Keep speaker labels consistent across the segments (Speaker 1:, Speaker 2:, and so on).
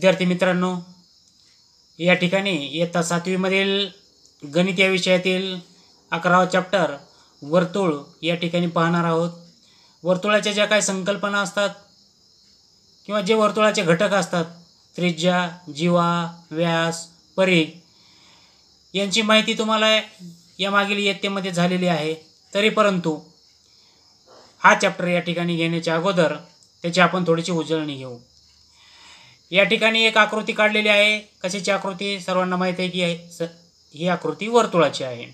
Speaker 1: विद्यार्थी मित्रांनो या ठिकाणी इयत्ता सातवीमधील गणित या विषयातील अकरावा चॅप्टर वर्तुळ या ठिकाणी पाहणार आहोत वर्तुळाच्या ज्या काही संकल्पना असतात किंवा जे वर्तुळाचे घटक असतात त्रिज्या जीवा व्यास परीघ यांची माहिती तुम्हाला या मागील इयत्तेमध्ये झालेली आहे तरी परंतु हा चॅप्टर या ठिकाणी घेण्याच्या अगोदर त्याची आपण थोडीशी उजळणी घेऊ या ठिकाणी एक आकृती काढलेली आहे कशाची आकृती सर्वांना माहीत आहे की ही आकृती वर्तुळाची आहे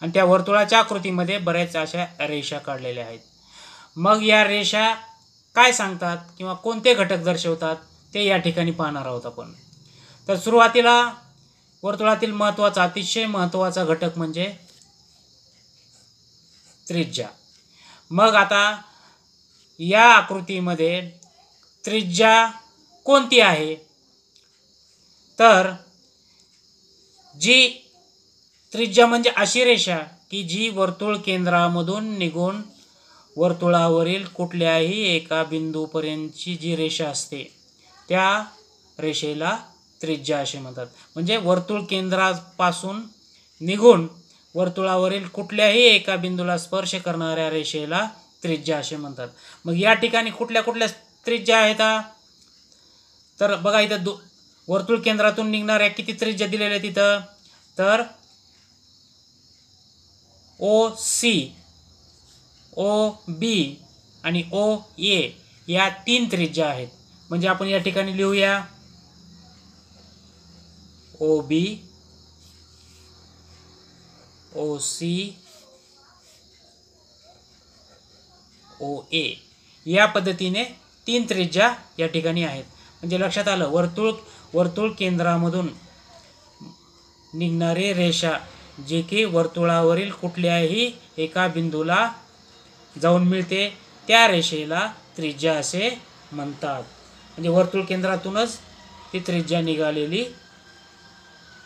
Speaker 1: आणि त्या वर्तुळाच्या आकृतीमध्ये बऱ्याच अशा रेषा काढलेल्या आहेत मग या रेषा काय सांगतात किंवा कोणते घटक दर्शवतात ते या ठिकाणी पाहणार आहोत आपण तर सुरुवातीला वर्तुळातील महत्त्वाचा अतिशय महत्त्वाचा घटक म्हणजे त्रिज्या मग आता या आकृतीमध्ये त्रिज्या कोणती आहे तर जी त्रिज्या म्हणजे अशी रेषा की जी वर्तुळ केंद्रामधून निघून वर्तुळावरील कुठल्याही एका बिंदूपर्यंतची जी रेषा असते त्या रेषेला त्रिज्या असे म्हणतात म्हणजे वर्तुळ केंद्रापासून निघून वर्तुळावरील कुठल्याही एका बिंदूला स्पर्श करणाऱ्या रेषेला त्रिज्या असे म्हणतात मग या ठिकाणी कुठल्या कुठल्या त्रिज्या आहेत तर बघा इथं दो वर्तुळ केंद्रातून निघणाऱ्या किती त्रिज्या दिलेल्या तिथं तर ओ सी ओ बी आणि ओ ए या तीन त्रिज्या आहेत म्हणजे आपण या ठिकाणी लिहूया ओ बी ओ सी ओ ए या पद्धतीने तीन त्रिज्या या ठिकाणी आहेत म्हणजे लक्षात आलं वर्तुळ वर्तुळ केंद्रामधून निघणारी रेषा जे की वर्तुळावरील कुठल्याही एका बिंदूला जाऊन मिळते त्या रेषेला त्रिज्या असे म्हणतात म्हणजे वर्तुळ केंद्रातूनच ती त्रिज्या निघालेली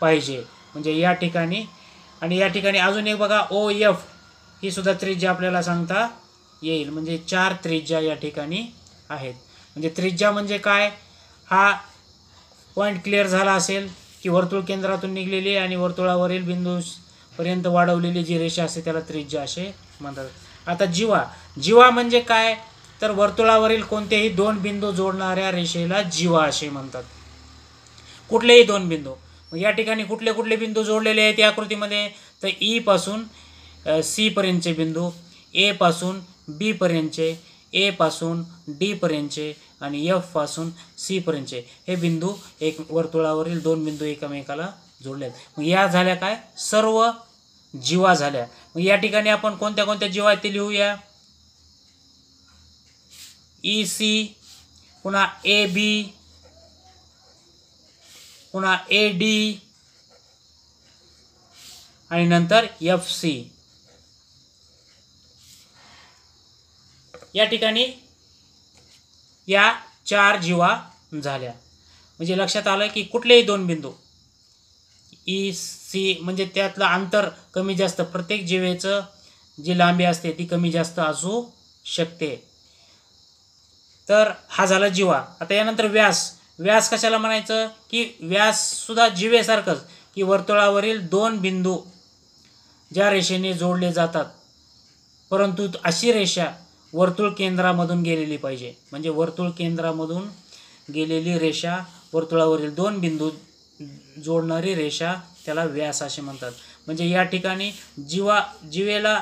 Speaker 1: पाहिजे म्हणजे या ठिकाणी आणि या ठिकाणी अजून एक बघा ओ एफ ही सुद्धा त्रिज्या आपल्याला सांगता येईल म्हणजे चार त्रिज्या या ठिकाणी आहेत म्हणजे त्रिज्या म्हणजे काय हा पॉईंट क्लिअर झाला असेल की वर्तुळ केंद्रातून निघलेली आणि वर्तुळावरील बिंदूपर्यंत वाढवलेली जी रेषा असते त्याला त्रिज्या असे म्हणतात आता जीवा जीवा म्हणजे काय तर वर्तुळावरील कोणतेही दोन बिंदू जोडणाऱ्या रेषेला जीवा असे म्हणतात कुठलेही दोन बिंदू या ठिकाणी कुठले कुठले बिंदू जोडलेले आहेत या आकृतीमध्ये तर ईपासून e पासून सी पर्यंतचे बिंदू एपासून पासून बी पर्यंतचे ए पासून पर्यंतचे आणि पासून सी पर्यंतचे हे बिंदू एक वर्तुळावरील दोन बिंदू एकमेकाला जोडले आहेत मग या झाल्या काय सर्व जीवा झाल्या मग या ठिकाणी आपण कोणत्या कोणत्या जीवा लिहूया ई e, सी पुन्हा ए बी पुन्हा ए डी आणि नंतर एफ सी या ठिकाणी या चार जीवा झाल्या म्हणजे लक्षात आलं की कुठलेही दोन बिंदू ई सी म्हणजे त्यातलं अंतर कमी जास्त प्रत्येक जीवेचं जी लांबी असते ती कमी जास्त असू शकते तर हा झाला जीवा आता यानंतर व्यास व्यास कशाला म्हणायचं की व्याससुद्धा जीवेसारखंच की वर्तुळावरील दोन बिंदू ज्या रेषेने जोडले जातात परंतु अशी रेषा वर्तुळ केंद्रामधून गेलेली पाहिजे म्हणजे वर्तुळ केंद्रामधून गेलेली रेषा वर्तुळावरील दोन बिंदू जोडणारी रेषा त्याला व्यास असे म्हणतात म्हणजे या ठिकाणी जीवा जिवेला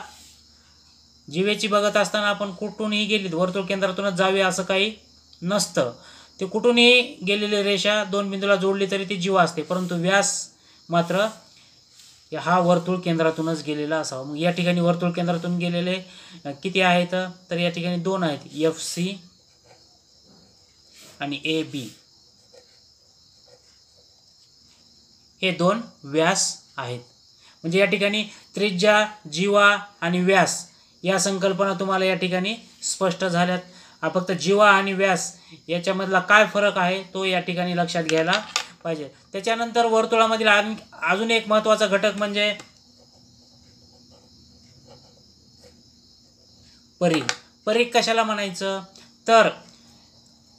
Speaker 1: जीवेची बघत असताना आपण कुठूनही गेली वर्तुळ केंद्रातूनच जावे असं काही नसतं ते कुठूनही गेलेली रेषा दोन बिंदूला जोडली तरी ती जीवा असते परंतु व्यास मात्र हा वर्तुळ केंद्रातूनच गेलेला असावा मग या ठिकाणी वर्तुळ केंद्रातून गेलेले किती आहेत तर या ठिकाणी दोन आहेत एफ सी आणि ए बी हे दोन व्यास आहेत म्हणजे या ठिकाणी त्रिज्या जीवा आणि व्यास या संकल्पना तुम्हाला या ठिकाणी स्पष्ट झाल्यात फक्त जीवा आणि व्यास याच्यामधला काय फरक आहे तो या ठिकाणी लक्षात घ्यायला पाहिजे त्याच्यानंतर वर्तुळामधील अजून एक महत्त्वाचा घटक म्हणजे परी परी कशाला म्हणायचं तर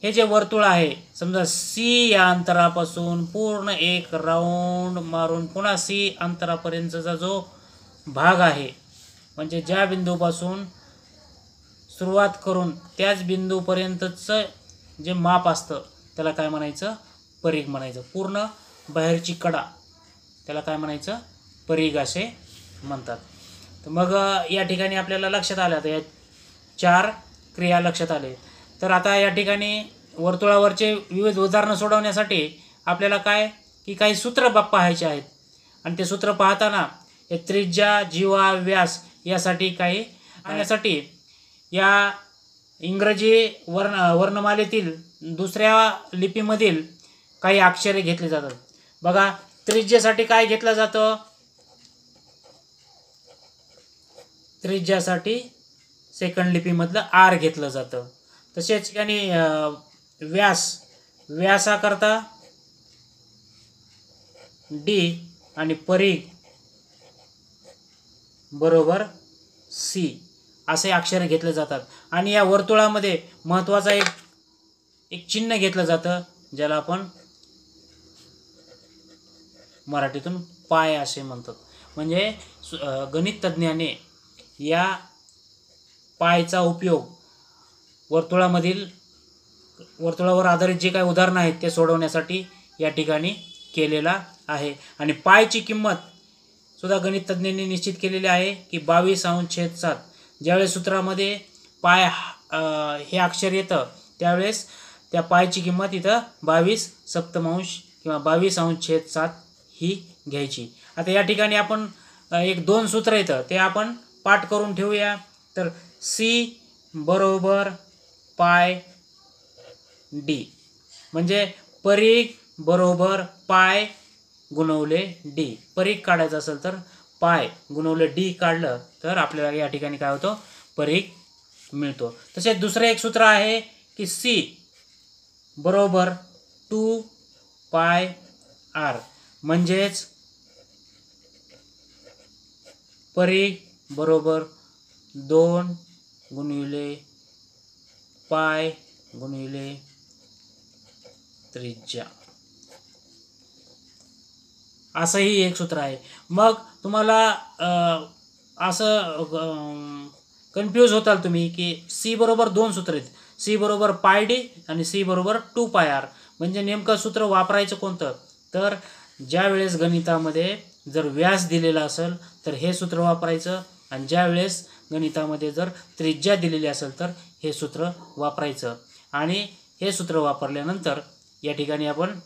Speaker 1: हे जे वर्तुळ आहे समजा सी या अंतरापासून पूर्ण एक राऊंड मारून पुन्हा सी अंतरापर्यंतचा जो भाग आहे म्हणजे ज्या बिंदूपासून सुरुवात करून त्याच बिंदूपर्यंतचं जे माप असतं त्याला काय म्हणायचं परीघ म्हणायचं पूर्ण बाहेरची कडा त्याला काय म्हणायचं परीघ असे म्हणतात तर मग या ठिकाणी आपल्याला लक्षात आलं आता या चार क्रिया लक्षात आले तर आता या ठिकाणी वर्तुळावरचे विविध उदाहरणं सोडवण्यासाठी आपल्याला काय की काही सूत्र बाप पाहायचे आहेत आणि ते सूत्र पाहताना हे त्रिज्या जीवा व्यास यासाठी काही आणण्यासाठी या इंग्रजी वर्ण वर्णमालेतील दुसऱ्या लिपीमधील काही अक्षरे घेतली जातात बघा त्रिज्यासाठी काय घेतलं जातं त्रिज्यासाठी सेकंड लिपीमधलं आर घेतलं जातं तसेच ठिकाणी व्यास व्यासाकरता डी आणि परी बरोबर सी असे अक्षरे घेतले जातात आणि या वर्तुळामध्ये महत्त्वाचा एक एक चिन्ह घेतलं जातं ज्याला आपण मराठीतून पाय असे म्हणतात म्हणजे गणित तज्ज्ञाने या पायचा उपयोग वर्तुळामधील वर्तुळावर आधारित जे काही उदाहरणं आहेत ते सोडवण्यासाठी या ठिकाणी केलेला आहे आणि पायची किंमत सुद्धा गणित तज्ज्ञांनी निश्चित केलेली आहे की बावीस अंश छेद सात ज्यावेळेस सूत्रामध्ये पाय हे अक्षर येतं त्यावेळेस त्या पायची किंमत इथं बावीस सप्तमांश किंवा बावीस अंश छेद सात ही घ्यायची आता या ठिकाणी आपण एक दोन सूत्र येतं ते आपण पाठ करून ठेवूया तर सी बरोबर पाय डी म्हणजे परीख बरोबर पाय गुणवले डी परीक काढायचं असेल तर पाय गुणवले डी काढलं तर आपल्याला या ठिकाणी काय होतं परीख मिळतो तसेच दुसरं एक सूत्र आहे की सी बरोबर टू पाय आर म्हणजेच परी बरोबर दोन गुणिले पाय गुणिले त्रिज्या असंही एक सूत्र आहे मग तुम्हाला असं कन्फ्यूज होताल तुम्ही की सी बरोबर दोन सूत्र आहेत सी बरोबर पाय डी आणि सी बरोबर टू पाय आर म्हणजे नेमकं सूत्र वापरायचं कोणतं तर ज्या वेळेस गणितामध्ये जर व्यास दिलेला असेल तर हे सूत्र वापरायचं आणि ज्या वेळेस गणितामध्ये जर त्रिज्या दिलेली असेल तर हे सूत्र वापरायचं आणि हे सूत्र वापरल्यानंतर या ठिकाणी आपण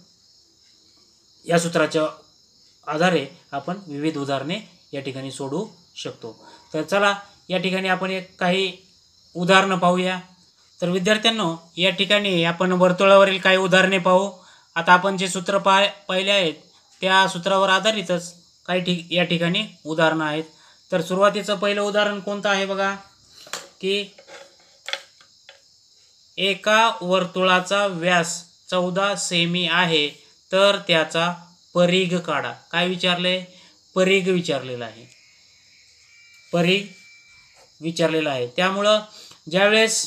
Speaker 1: या सूत्राच्या आधारे आपण विविध उदाहरणे या ठिकाणी सोडू शकतो तर चला या ठिकाणी आपण एक काही उदाहरणं पाहूया तर विद्यार्थ्यांनो या ठिकाणी आपण वर्तुळावरील काही उदाहरणे पाहू आता आपण जे सूत्र पा पाहिले आहेत त्या सूत्रावर आधारितच काही ठिक या ठिकाणी उदाहरणं आहेत तर सुरुवातीचं पहिलं उदाहरण कोणतं आहे बघा की एका वर्तुळाचा व्यास चौदा सेमी आहे तर त्याचा परीघ काढा काय विचारलं आहे परीघ विचारलेला आहे परीघ विचारलेला आहे त्यामुळं ज्यावेळेस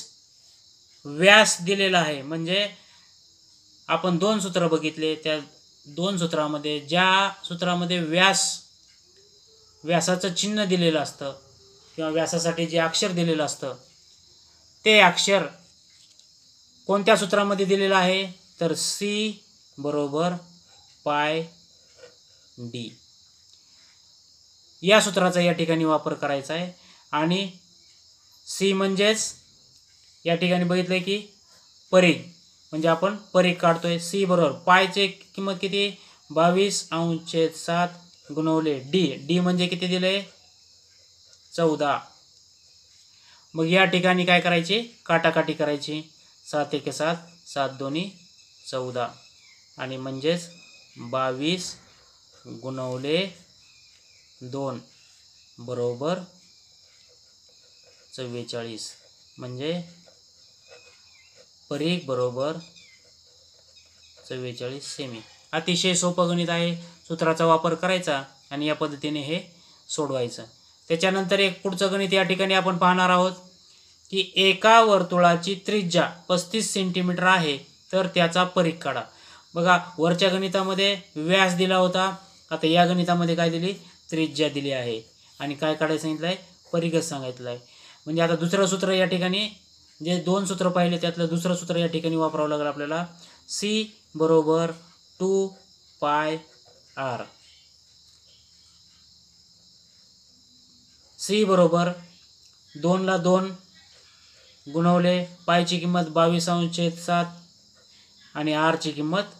Speaker 1: व्यास दिलेला आहे म्हणजे आपण दोन सूत्र बघितले त्या दोन सूत्रामध्ये ज्या सूत्रामध्ये व्यास व्यासाचं चिन्ह दिलेलं असतं किंवा व्यासासाठी जे अक्षर दिलेलं असतं ते अक्षर कोणत्या सूत्रामध्ये दिलेलं आहे तर सी बरोबर पाय डी या सूत्राचा या ठिकाणी वापर करायचा आहे आणि सी म्हणजेच या ठिकाणी बघितलं की परी म्हणजे आपण परीख काढतोय सी बरोबर पायचे किंमत किती बावीस अंशे सात गुणवले डी डी म्हणजे किती दिले चौदा मग या ठिकाणी काय करायचे काटाकाटी करायची सात एके सात सात दोन्ही चौदा आणि म्हणजेच बावीस गुणवले दोन बरोबर चव्वेचाळीस म्हणजे परीख बरोबर चव्वेचाळीस सेमी अतिशय सोपं गणित आहे सूत्राचा वापर करायचा आणि या पद्धतीने हे सोडवायचं त्याच्यानंतर एक पुढचं गणित या ठिकाणी आपण पाहणार आहोत की एका वर्तुळाची त्रिज्या पस्तीस सेंटीमीटर आहे तर त्याचा परीख काढा बघा वरच्या गणितामध्ये व्यास दिला होता आता या गणितामध्ये काय दिली त्रिज्या दिली आहे आणि काय काढायला सांगितलं आहे परीघच सांगितलं आहे म्हणजे आता दुसरं सूत्र या ठिकाणी जे दोन सूत्र पाहिले त्यातलं दुसरं सूत्र या ठिकाणी वापरावं लागेल आपल्याला सी बरोबर टू पाय आर सी बरोबर दोनला दोन गुणवले पायची किंमत बावीस अंशेद सात आणि आरची किंमत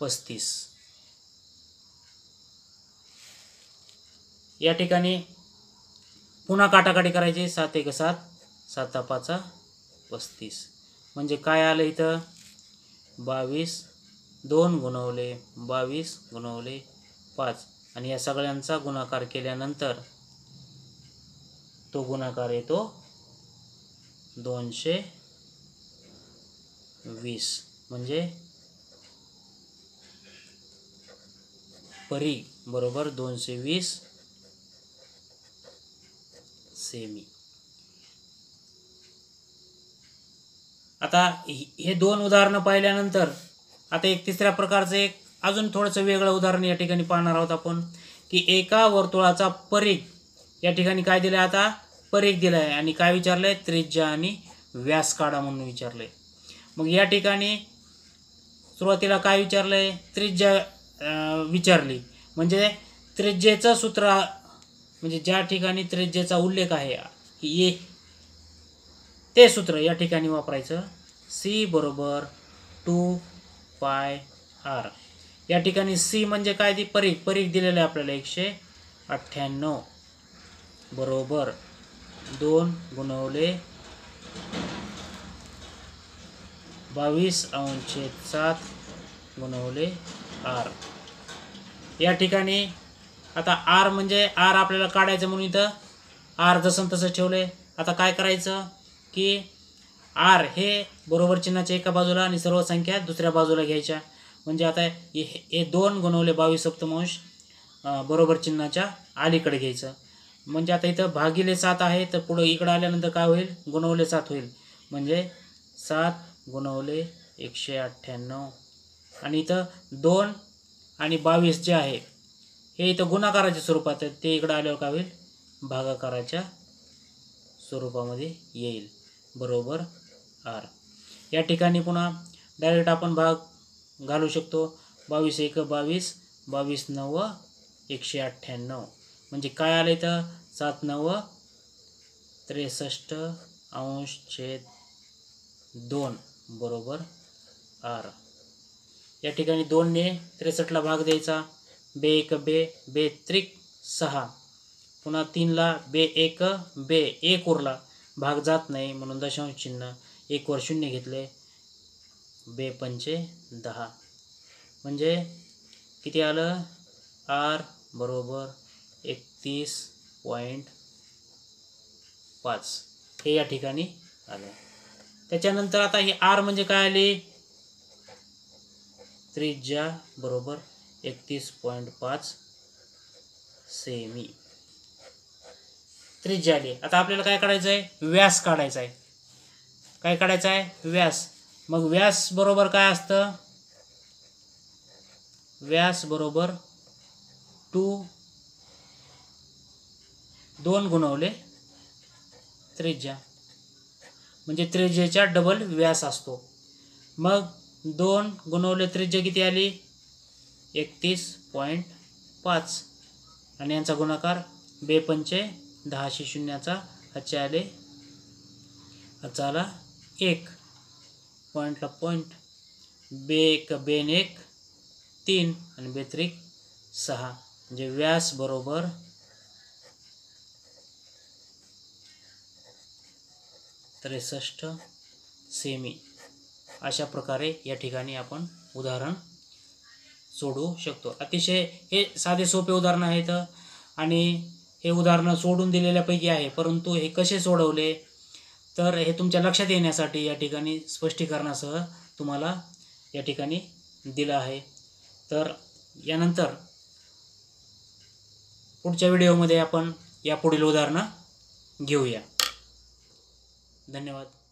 Speaker 1: पस्तीस या ठिकाणी पुन्हा काटाकाटी करायची सात एक सात साता पाचा पस्तीस म्हणजे काय आलं इथं बावीस दोन गुणवले बावीस गुणवले पाच आणि या सगळ्यांचा गुणाकार केल्यानंतर तो गुणाकार येतो दोनशे वीस म्हणजे परी बरोबर दोनशे वीस सेमी आता हे दोन उदाहरणं पाहिल्यानंतर आता एक तिसऱ्या प्रकारचं एक अजून थोडंसं वेगळं उदाहरण या ठिकाणी पाहणार आहोत आपण की एका वर्तुळाचा परीघ या ठिकाणी काय दिलं आहे आता परीघ दिलं आहे आणि काय विचारलं आहे त्रिज्या आणि व्यास काढा म्हणून विचारलं आहे मग या ठिकाणी सुरुवातीला काय विचारलं आहे त्रिज्या विचारली म्हणजे त्रिज्येचं सूत्र म्हणजे ज्या ठिकाणी त्रिज्येचा उल्लेख आहे की ते सूत्र या ठिकाणी वापरायचं सी बरोबर टू पाय आर या ठिकाणी सी म्हणजे काय ती परीख परीख दिलेलं आहे आपल्याला एकशे अठ्ठ्याण्णव बरोबर दोन गुणवले बावीस अंशे सात गुणवले आर या ठिकाणी आता आर म्हणजे आर आपल्याला काढायचं म्हणून इथं आर जसं तसं ठेवलं आता काय करायचं की आर हे बरोबर चिन्हाच्या एका बाजूला आणि सर्व संख्या दुसऱ्या बाजूला घ्यायच्या म्हणजे आता हे दोन गुणवले बावीस सप्तमांश बरोबर चिन्हाच्या अलीकडे घ्यायचं म्हणजे आता इथं भागिले सात आहे तर पुढं इकडं आल्यानंतर काय होईल गुणवले सात होईल म्हणजे सात गुणवले एकशे अठ्ठ्याण्णव आणि इथं दोन आणि बावीस जे आहे हे इथं गुणाकाराच्या स्वरूपात ते इकडं आल्यावर काय होईल भागाकाराच्या स्वरूपामध्ये येईल बरोबर आर या ठिकाणी पुन्हा डायरेक्ट आपण भाग घालू शकतो बावीस एक बावीस बावीस नव एकशे अठ्ठ्याण्णव म्हणजे काय आलं इथं सात नव त्रेसष्ट अंश छेद दोन बरोबर आर या ठिकाणी दोनने त्रेसष्टला भाग द्यायचा बे एक बे बे त्रिक सहा पुन्हा तीनला बे एक बे एक उरला भाग जात नाही म्हणून दशांश चिन्ह एक वर शून्य घेतले बेपंचे दहा म्हणजे किती आलं आर बरोबर एकतीस पॉईंट पाच हे या ठिकाणी आलं त्याच्यानंतर आता हे आर म्हणजे काय आले त्रिज्या बरोबर एकतीस पॉईंट पाच सेमी त्रिज्या आली आता आपल्याला काय काढायचं आहे व्यास काढायचा आहे काय काढायचं आहे व्यास मग व्यास बरोबर काय असतं व्यास बरोबर टू दोन गुणवले त्रिज्या म्हणजे त्रिज्येचा डबल व्यास असतो मग दोन गुणवले त्रिज्या किती आली एकतीस पॉईंट पाच आणि यांचा गुणाकार बेपंचे दहाशे शून्याचा हचाले अचाला एक पॉईंटला पॉईंट बेक बेन एक तीन आणि बेत्रिक सहा म्हणजे व्यास बरोबर त्रेसष्ट सेमी अशा प्रकारे या ठिकाणी आपण उदाहरण सोडू शकतो अतिशय हे साधे सोपे उदाहरण आहेत आणि हे उदाहरणं सोडून दिलेल्यापैकी आहे परंतु हे कसे सोडवले तर हे तुमच्या लक्षात येण्यासाठी या ठिकाणी स्पष्टीकरणासह तुम्हाला या ठिकाणी दिलं आहे तर यानंतर पुढच्या व्हिडिओमध्ये आपण यापुढील उदाहरणं घेऊया धन्यवाद